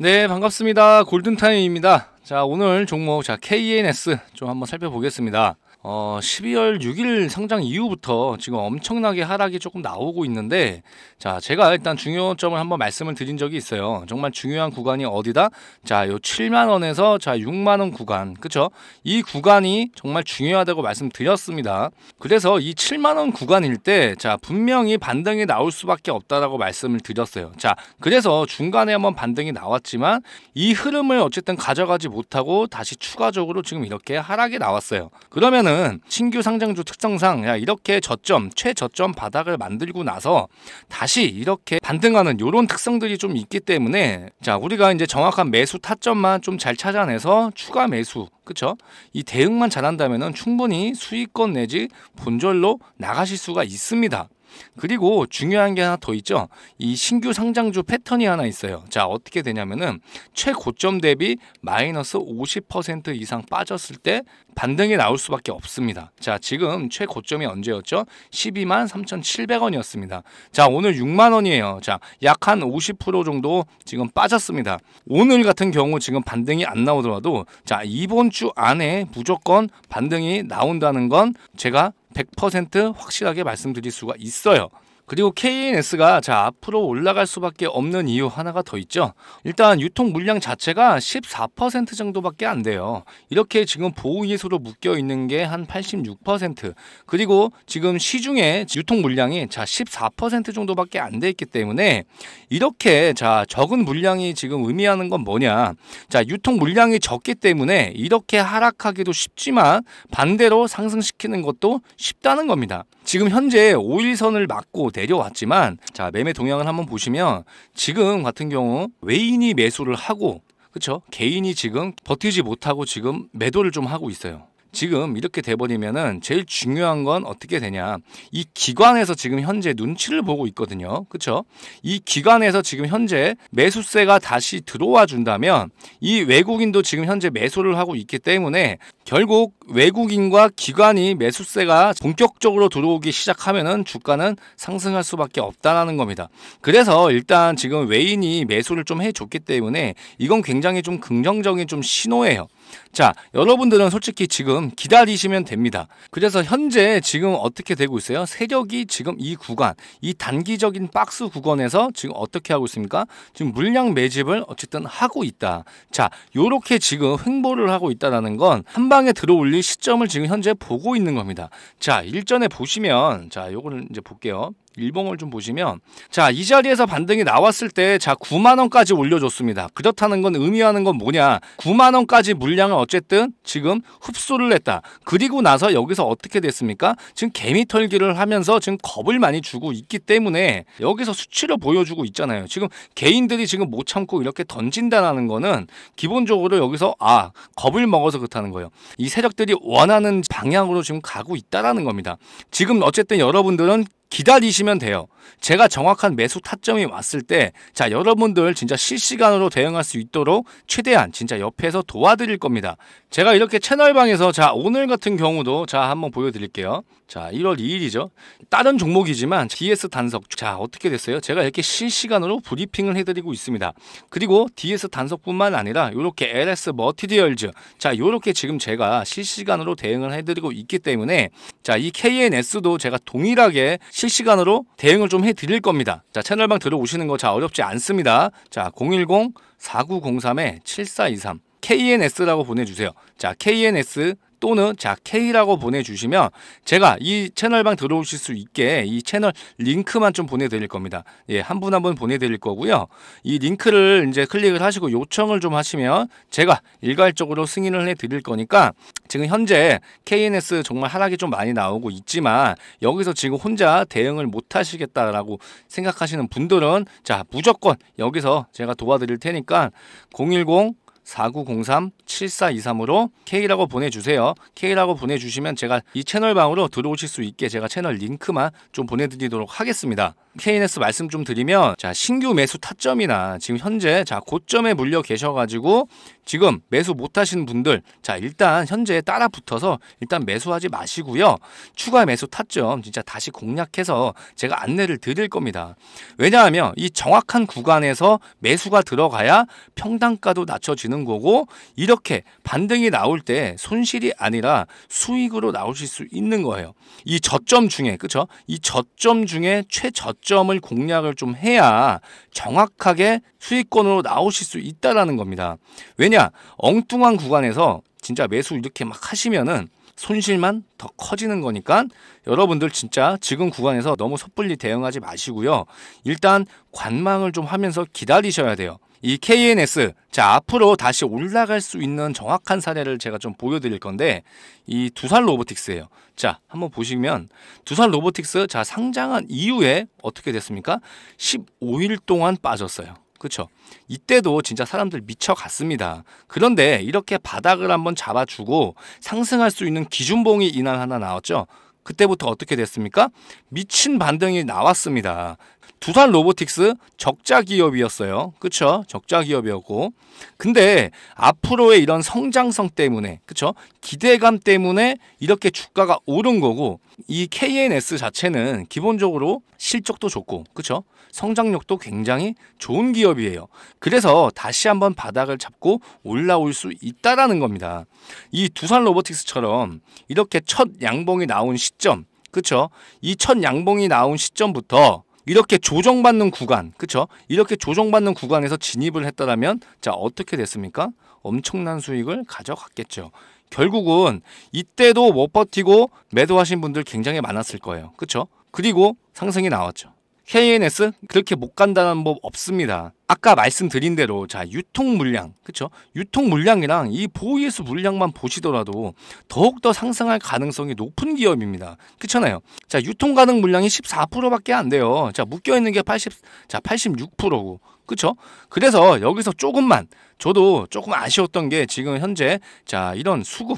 네, 반갑습니다. 골든타임입니다. 자, 오늘 종목, 자, KNS 좀 한번 살펴보겠습니다. 어, 12월 6일 상장 이후부터 지금 엄청나게 하락이 조금 나오고 있는데 자 제가 일단 중요점을 한번 말씀을 드린 적이 있어요 정말 중요한 구간이 어디다 자요 7만원에서 자 6만원 구간 그쵸 이 구간이 정말 중요하다고 말씀드렸습니다 그래서 이 7만원 구간일 때자 분명히 반등이 나올 수밖에 없다라고 말씀을 드렸어요 자 그래서 중간에 한번 반등이 나왔지만 이 흐름을 어쨌든 가져가지 못하고 다시 추가적으로 지금 이렇게 하락이 나왔어요 그러면은 시장은 신규 상장주 특성상 이렇게 저점 최저점 바닥을 만들고 나서 다시 이렇게 반등하는 이런 특성들이 좀 있기 때문에 자 우리가 이제 정확한 매수 타점만 좀 잘 찾아내서 추가 매수 그쵸? 이 대응만 잘한다면 충분히 수익권 내지 본절로 나가실 수가 있습니다. 그리고 중요한 게 하나 더 있죠. 이 신규 상장주 패턴이 하나 있어요. 자, 어떻게 되냐면은 최고점 대비 마이너스 50% 이상 빠졌을 때 반등이 나올 수밖에 없습니다. 자, 지금 최고점이 언제였죠? 12만 3,700원이었습니다. 자, 오늘 6만 원이에요. 자, 약한 50% 정도 지금 빠졌습니다. 오늘 같은 경우 지금 반등이 안 나오더라도 자, 이번 주 안에 무조건 반등이 나온다는 건 제가 100% 확실하게 말씀드릴 수가 있어요. 그리고 KNS가 자 앞으로 올라갈 수밖에 없는 이유 하나가 더 있죠. 일단 유통 물량 자체가 14% 정도밖에 안 돼요. 이렇게 지금 보호예수로 묶여 있는 게 한86% 그리고 지금 시중에 유통 물량이 자 14% 정도밖에 안 돼 있기 때문에 이렇게 자 적은 물량이 지금 의미하는 건 뭐냐? 자 유통 물량이 적기 때문에 이렇게 하락하기도 쉽지만 반대로 상승시키는 것도 쉽다는 겁니다. 지금 현재 5일선을 막고 내려왔지만 자 매매 동향을 한번 보시면 지금 같은 경우 외인이 매수를 하고 그렇죠 개인이 지금 버티지 못하고 지금 매도를 좀 하고 있어요 지금 이렇게 돼버리면은 제일 중요한 건 어떻게 되냐. 이 기관에서 지금 현재 눈치를 보고 있거든요. 그쵸? 이 기관에서 지금 현재 매수세가 다시 들어와 준다면 이 외국인도 지금 현재 매수를 하고 있기 때문에 결국 외국인과 기관이 매수세가 본격적으로 들어오기 시작하면은 주가는 상승할 수밖에 없다라는 겁니다. 그래서 일단 지금 외인이 매수를 좀 해줬기 때문에 이건 굉장히 좀 긍정적인 좀 신호예요. 자, 여러분들은 솔직히 지금 기다리시면 됩니다. 그래서 현재 지금 어떻게 되고 있어요? 세력이 지금 이 구간, 이 단기적인 박스 구간에서 지금 어떻게 하고 있습니까? 지금 물량 매집을 어쨌든 하고 있다. 자, 요렇게 지금 횡보를 하고 있다라는 건 한방에 들어올릴 시점을 지금 현재 보고 있는 겁니다. 자, 일전에 보시면 자, 요거는 이제 볼게요. 일봉을 좀 보시면 자 이 자리에서 반등이 나왔을 때 자 9만원까지 올려줬습니다 그렇다는 건 의미하는 건 뭐냐 9만원까지 물량을 어쨌든 지금 흡수를 했다 그리고 나서 여기서 어떻게 됐습니까 지금 개미털기를 하면서 지금 겁을 많이 주고 있기 때문에 여기서 수치를 보여주고 있잖아요 지금 개인들이 지금 못 참고 이렇게 던진다는 거는 기본적으로 여기서 아 겁을 먹어서 그렇다는 거예요 이 세력들이 원하는 방향으로 지금 가고 있다라는 겁니다 지금 어쨌든 여러분들은 기다리시면 돼요. 제가 정확한 매수 타점이 왔을 때, 자, 여러분들 진짜 실시간으로 대응할 수 있도록 최대한 진짜 옆에서 도와드릴 겁니다. 제가 이렇게 채널방에서 자, 오늘 같은 경우도 자, 한번 보여드릴게요. 자, 1월 2일이죠. 다른 종목이지만 DS 단석, 자, 어떻게 됐어요? 제가 이렇게 실시간으로 브리핑을 해드리고 있습니다. 그리고 DS 단석뿐만 아니라 이렇게 LS 머티리얼즈, 자, 이렇게 지금 제가 실시간으로 대응을 해드리고 있기 때문에 자, 이 KNS도 제가 동일하게 실시간으로 대응을 좀 해드릴 겁니다. 자, 채널방 들어오시는 거 자 어렵지 않습니다. 자, 010-4903-7423 KNS라고 보내주세요. 자, KNS 또는 자 K라고 보내주시면 제가 이 채널방 들어오실 수 있게 이 채널 링크만 좀 보내드릴 겁니다. 예, 한 분 한 분 보내드릴 거고요. 이 링크를 이제 클릭을 하시고 요청을 좀 하시면 제가 일괄적으로 승인을 해드릴 거니까 지금 현재 KNS 정말 하락이 좀 많이 나오고 있지만 여기서 지금 혼자 대응을 못 하시겠다라고 생각하시는 분들은 자 무조건 여기서 제가 도와드릴 테니까 010 4903-7423으로 K라고 보내주세요. K라고 보내주시면 제가 이 채널방으로 들어오실 수 있게 제가 채널 링크만 좀 보내드리도록 하겠습니다. KNS 말씀 좀 드리면 자 신규 매수 타점이나 지금 현재 자 고점에 물려 계셔가지고 지금 매수 못하신 분들 자 일단 현재 따라 붙어서 일단 매수하지 마시고요. 추가 매수 타점 진짜 다시 공략해서 제가 안내를 드릴 겁니다. 왜냐하면 이 정확한 구간에서 매수가 들어가야 평당가도 낮춰지는 거고 이렇게 반등이 나올 때 손실이 아니라 수익으로 나오실 수 있는 거예요. 이 저점 중에 그쵸? 이 저점 중에 최저점을 공략을 좀 해야 정확하게 수익권으로 나오실 수 있다라는 겁니다. 왜냐? 엉뚱한 구간에서 진짜 매수 이렇게 막 하시면은 손실만 더 커지는 거니까 여러분들 진짜 지금 구간에서 너무 섣불리 대응하지 마시고요. 일단 관망을 좀 하면서 기다리셔야 돼요. 이 KNS 자 앞으로 다시 올라갈 수 있는 정확한 사례를 제가 좀 보여드릴 건데 이 두살 로보틱스예요. 자 한번 보시면 두살 로보틱스 자 상장한 이후에 어떻게 됐습니까? 15일 동안 빠졌어요. 그렇죠. 이때도 진짜 사람들 미쳐갔습니다. 그런데 이렇게 바닥을 한번 잡아주고 상승할 수 있는 기준봉이 이날 하나 나왔죠. 그때부터 어떻게 됐습니까? 미친 반등이 나왔습니다. 두산 로보틱스 적자 기업이었어요. 그쵸? 적자 기업이었고. 근데 앞으로의 이런 성장성 때문에, 그쵸? 기대감 때문에 이렇게 주가가 오른 거고, 이 KNS 자체는 기본적으로 실적도 좋고, 그쵸? 성장력도 굉장히 좋은 기업이에요. 그래서 다시 한번 바닥을 잡고 올라올 수 있다라는 겁니다. 이 두산 로보틱스처럼 이렇게 첫 양봉이 나온 시점, 그쵸? 이 첫 양봉이 나온 시점부터 이렇게 조정받는 구간, 그쵸? 이렇게 조정받는 구간에서 진입을 했다라면, 자, 어떻게 됐습니까? 엄청난 수익을 가져갔겠죠. 결국은 이때도 못 버티고 매도하신 분들 굉장히 많았을 거예요. 그쵸? 그리고 상승이 나왔죠. KNS 그렇게 못 간다는 법 없습니다. 아까 말씀드린 대로 자 유통 물량 그쵸 유통 물량이랑 이 보이에스 물량만 보시더라도 더욱더 상승할 가능성이 높은 기업입니다 그렇잖아요 자 유통 가능 물량이 14%밖에 안 돼요 자 묶여 있는 게 80자 86%고 그쵸 그래서 여기서 조금만 저도 조금 아쉬웠던 게 지금 현재 자 이런 수급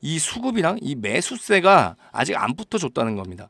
이 수급이랑 이 매수세가 아직 안 붙어줬다는 겁니다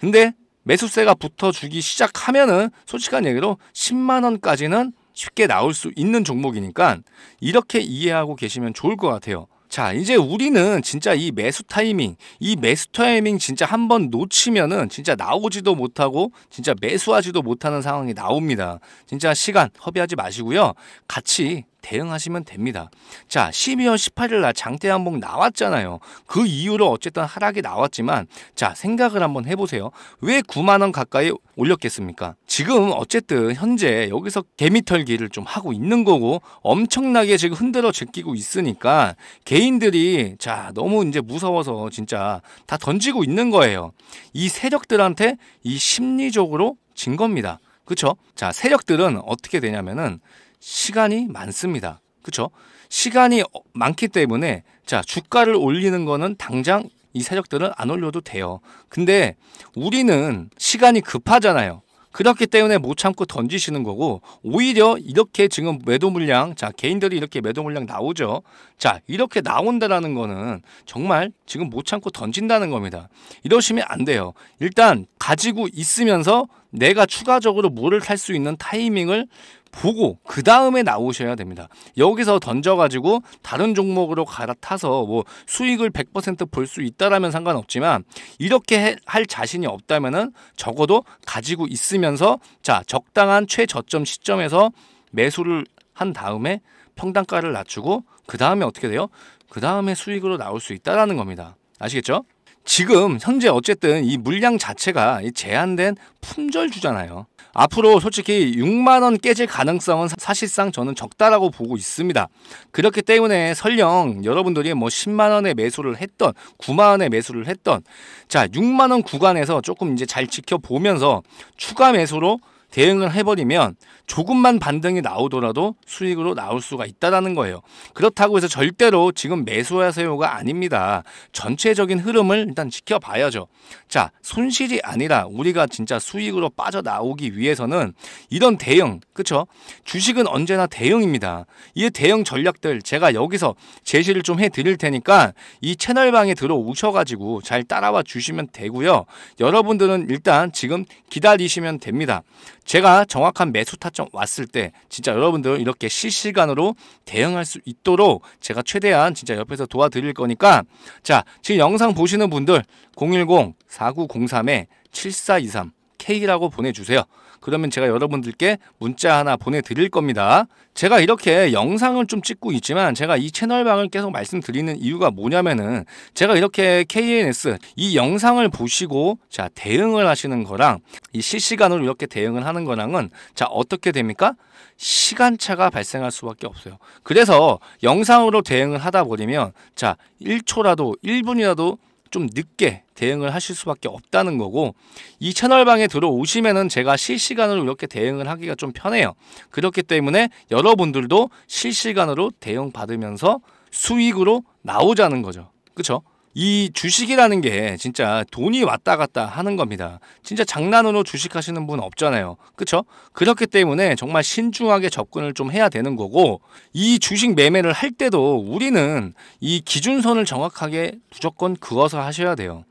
근데 매수세가 붙어주기 시작하면은 솔직한 얘기로 10만 원까지는 쉽게 나올 수 있는 종목이니까 이렇게 이해하고 계시면 좋을 것 같아요. 자, 이제 우리는 진짜 이 매수 타이밍, 이 매수 타이밍 진짜 한 번 놓치면은 진짜 나오지도 못하고 진짜 매수하지도 못하는 상황이 나옵니다. 진짜 시간 허비하지 마시고요. 같이 대응하시면 됩니다. 자, 12월 18일 날 장대 한복 나왔잖아요. 그 이후로 어쨌든 하락이 나왔지만 자, 생각을 한번 해보세요. 왜 9만 원 가까이 올렸겠습니까? 지금 어쨌든 현재 여기서 개미털기를 좀 하고 있는 거고 엄청나게 지금 흔들어 제끼고 있으니까 개인들이 자 너무 이제 무서워서 진짜 다 던지고 있는 거예요. 이 세력들한테 이 심리적으로 진 겁니다. 그쵸? 자 세력들은 어떻게 되냐면은 시간이 많습니다. 그렇죠? 시간이 어, 많기 때문에 자 주가를 올리는 거는 당장 이 세력들은 안 올려도 돼요. 근데 우리는 시간이 급하잖아요. 그렇기 때문에 못 참고 던지시는 거고 오히려 이렇게 지금 매도 물량 자 개인들이 이렇게 매도 물량 나오죠 자 이렇게 나온다라는 거는 정말 지금 못 참고 던진다는 겁니다 이러시면 안 돼요 일단 가지고 있으면서 내가 추가적으로 뭐를 탈수 있는 타이밍을 보고 그 다음에 나오셔야 됩니다. 여기서 던져가지고 다른 종목으로 갈아타서 뭐 수익을 100%볼 수 있다라면 상관없지만 이렇게 할 자신이 없다면은 적어도 가지고 있으면서 자 적당한 최저점 시점에서 매수를 한 다음에 평단가를 낮추고 그 다음에 어떻게 돼요? 그 다음에 수익으로 나올 수 있다라는 겁니다. 아시겠죠? 지금 현재 어쨌든 이 물량 자체가 제한된 품절주잖아요. 앞으로 솔직히 6만 원 깨질 가능성은 사실상 저는 적다라고 보고 있습니다. 그렇기 때문에 설령 여러분들이 뭐 10만 원에 매수를 했던 9만 원에 매수를 했던 자 6만 원 구간에서 조금 이제 잘 지켜보면서 추가 매수로 대응을 해버리면 조금만 반등이 나오더라도 수익으로 나올 수가 있다라는 거예요. 그렇다고 해서 절대로 지금 매수하세요가 아닙니다. 전체적인 흐름을 일단 지켜봐야죠. 자, 손실이 아니라 우리가 진짜 수익으로 빠져나오기 위해서는 이런 대응, 그쵸? 주식은 언제나 대응입니다. 이 대응 전략들 제가 여기서 제시를 좀 해드릴 테니까 이 채널방에 들어오셔가지고 잘 따라와 주시면 되고요. 여러분들은 일단 지금 기다리시면 됩니다. 제가 정확한 매수 타점 왔을 때 진짜 여러분들 이렇게 실시간으로 대응할 수 있도록 제가 최대한 진짜 옆에서 도와드릴 거니까 자 지금 영상 보시는 분들 010-4903-7423 K라고 보내주세요. 그러면 제가 여러분들께 문자 하나 보내드릴 겁니다. 제가 이렇게 영상을 좀 찍고 있지만 제가 이 채널방을 계속 말씀드리는 이유가 뭐냐면은 제가 이렇게 KNS 이 영상을 보시고 자 대응을 하시는 거랑 이 실시간으로 이렇게 대응을 하는 거랑은 자 어떻게 됩니까? 시간차가 발생할 수밖에 없어요. 그래서 영상으로 대응을 하다 버리면 자 1초라도 1분이라도 좀 늦게 대응을 하실 수밖에 없다는 거고 이 채널방에 들어오시면은 제가 실시간으로 이렇게 대응을 하기가 좀 편해요. 그렇기 때문에 여러분들도 실시간으로 대응 받으면서 수익으로 나오자는 거죠. 그렇죠? 이 주식이라는 게 진짜 돈이 왔다 갔다 하는 겁니다. 진짜 장난으로 주식하시는 분 없잖아요. 그쵸? 그렇기 때문에 정말 신중하게 접근을 좀 해야 되는 거고 이 주식 매매를 할 때도 우리는 이 기준선을 정확하게 무조건 그어서 하셔야 돼요.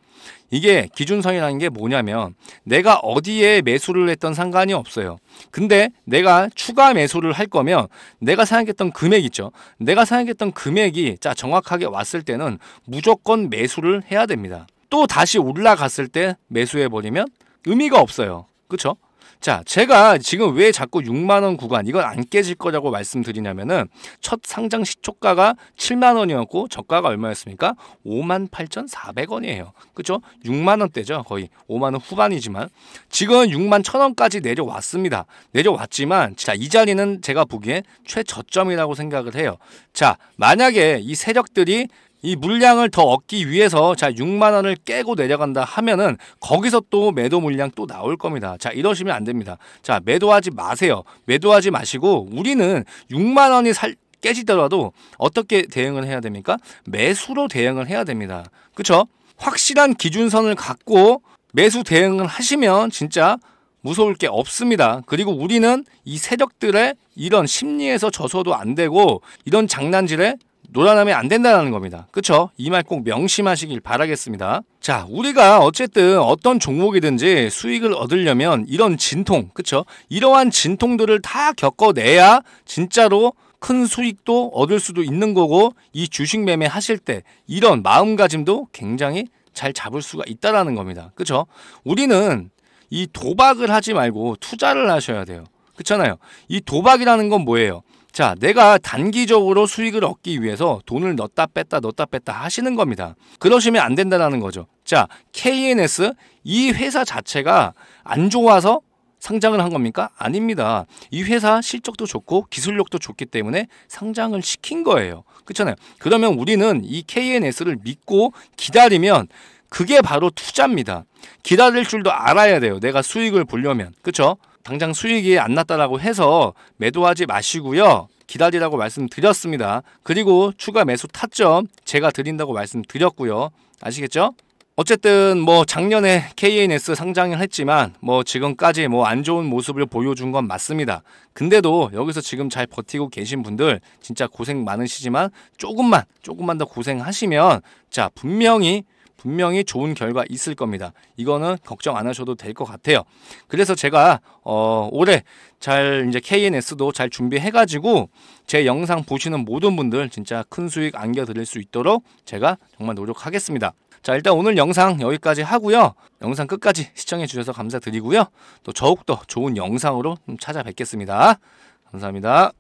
이게 기준선이라는 게 뭐냐면 내가 어디에 매수를 했던 상관이 없어요. 근데 내가 추가 매수를 할 거면 내가 생각했던 금액 있죠. 내가 생각했던 금액이 자 정확하게 왔을 때는 무조건 매수를 해야 됩니다. 또 다시 올라갔을 때 매수해버리면 의미가 없어요. 그쵸? 자, 제가 지금 왜 자꾸 6만 원 구간 이건 안 깨질 거라고 말씀드리냐면은 첫 상장 시초가가 7만 원이었고 저가가 얼마였습니까? 5만 8,400원이에요. 그죠? 6만 원대죠. 거의 5만 원 후반이지만 지금 6만 1,000원까지 내려왔습니다. 내려왔지만 자, 이 자리는 제가 보기에 최저점이라고 생각을 해요. 자, 만약에 이 세력들이 이 물량을 더 얻기 위해서 자 6만 원을 깨고 내려간다 하면은 거기서 또 매도 물량 또 나올 겁니다. 자 이러시면 안 됩니다. 자 매도하지 마세요. 매도하지 마시고 우리는 6만 원이 살 깨지더라도 어떻게 대응을 해야 됩니까? 매수로 대응을 해야 됩니다. 그쵸? 확실한 기준선을 갖고 매수 대응을 하시면 진짜 무서울 게 없습니다. 그리고 우리는 이 세력들의 이런 심리에서 져서도 안 되고 이런 장난질에 놀아나면 안 된다는 겁니다. 그쵸? 이말 꼭 명심하시길 바라겠습니다. 자, 우리가 어쨌든 어떤 종목이든지 수익을 얻으려면 이런 진통, 그쵸? 이러한 진통들을 다 겪어내야 진짜로 큰 수익도 얻을 수도 있는 거고 이 주식 매매 하실 때 이런 마음가짐도 굉장히 잘 잡을 수가 있다라는 겁니다. 그쵸? 우리는 이 도박을 하지 말고 투자를 하셔야 돼요. 그렇잖아요. 이 도박이라는 건 뭐예요? 자, 내가 단기적으로 수익을 얻기 위해서 돈을 넣었다 뺐다 넣었다 뺐다 하시는 겁니다. 그러시면 안 된다는 거죠. 자, KNS 이 회사 자체가 안 좋아서 상장을 한 겁니까? 아닙니다. 이 회사 실적도 좋고 기술력도 좋기 때문에 상장을 시킨 거예요. 그렇잖아요. 그러면 우리는 이 KNS를 믿고 기다리면 그게 바로 투자입니다. 기다릴 줄도 알아야 돼요. 내가 수익을 보려면. 그렇죠? 당장 수익이 안 났다라고 해서 매도하지 마시고요. 기다리라고 말씀드렸습니다. 그리고 추가 매수 타점 제가 드린다고 말씀드렸고요. 아시겠죠? 어쨌든 뭐 작년에 KNS 상장을 했지만 뭐 지금까지 뭐 안 좋은 모습을 보여준 건 맞습니다. 근데도 여기서 지금 잘 버티고 계신 분들 진짜 고생 많으시지만 조금만 조금만 더 고생하시면 자 분명히 분명히 좋은 결과 있을 겁니다. 이거는 걱정 안 하셔도 될 것 같아요. 그래서 제가 어, 올해 잘 이제 KNS도 잘 준비해가지고 제 영상 보시는 모든 분들 진짜 큰 수익 안겨드릴 수 있도록 제가 정말 노력하겠습니다. 자 일단 오늘 영상 여기까지 하고요. 영상 끝까지 시청해주셔서 감사드리고요. 또 더욱더 좋은 영상으로 찾아뵙겠습니다. 감사합니다.